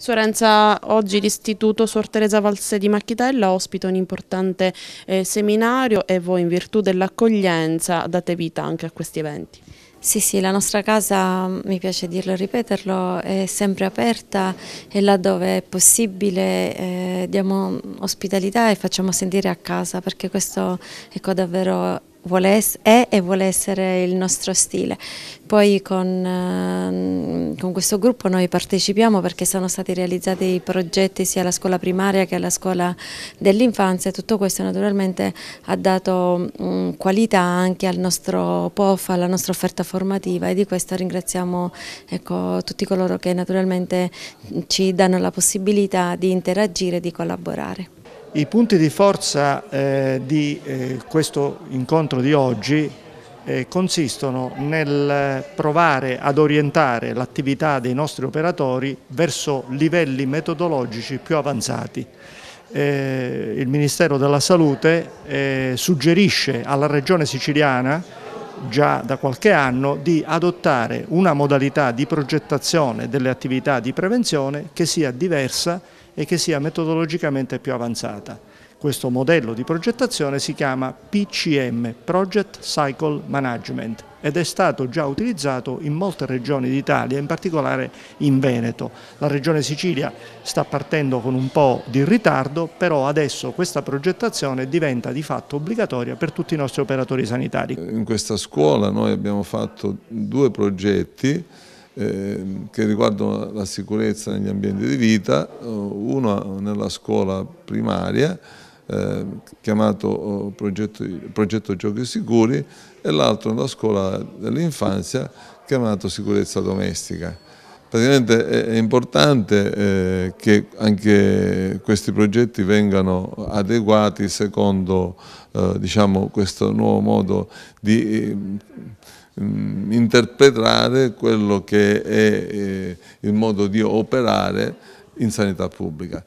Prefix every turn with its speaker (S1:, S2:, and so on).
S1: Sorenza, oggi l'Istituto Suor Teresa Valse di Macchitella ospita un importante eh, seminario e voi in virtù dell'accoglienza date vita anche a questi eventi. Sì, sì, la nostra casa, mi piace dirlo e ripeterlo, è sempre aperta e laddove è possibile eh, diamo ospitalità e facciamo sentire a casa perché questo ecco, davvero vuole è e vuole essere il nostro stile. Poi con, ehm, con, questo gruppo noi partecipiamo perché sono stati realizzati i progetti sia alla scuola primaria che alla scuola dell'infanzia e tutto questo naturalmente ha dato qualità anche al nostro POF, alla nostra offerta formativa e di questo ringraziamo ecco, tutti coloro che naturalmente ci danno la possibilità di interagire e di collaborare.
S2: I punti di forza eh, di eh, questo incontro di oggi eh, consistono nel provare ad orientare l'attività dei nostri operatori verso livelli metodologici più avanzati. Eh, il Ministero della Salute eh, suggerisce alla Regione siciliana già da qualche anno di adottare una modalità di progettazione delle attività di prevenzione che sia diversa e che sia metodologicamente più avanzata. Questo modello di progettazione si chiama PCM, Project Cycle Management, ed è stato già utilizzato in molte regioni d'Italia, in particolare in Veneto. La regione Sicilia sta partendo con un po' di ritardo, però adesso questa progettazione diventa di fatto obbligatoria per tutti i nostri operatori sanitari. In questa
S3: scuola noi abbiamo fatto due progetti Ehm, che riguardano la sicurezza negli ambienti di vita, eh, uno nella scuola primaria eh, chiamato oh, progetto, progetto, Giochi Sicuri e l'altro nella scuola dell'infanzia chiamato Sicurezza Domestica. Praticamente è importante eh, che anche questi progetti vengano adeguati secondo eh, diciamo, questo nuovo modo di eh, mm, interpretare quello che è eh, il modo di operare in sanità pubblica.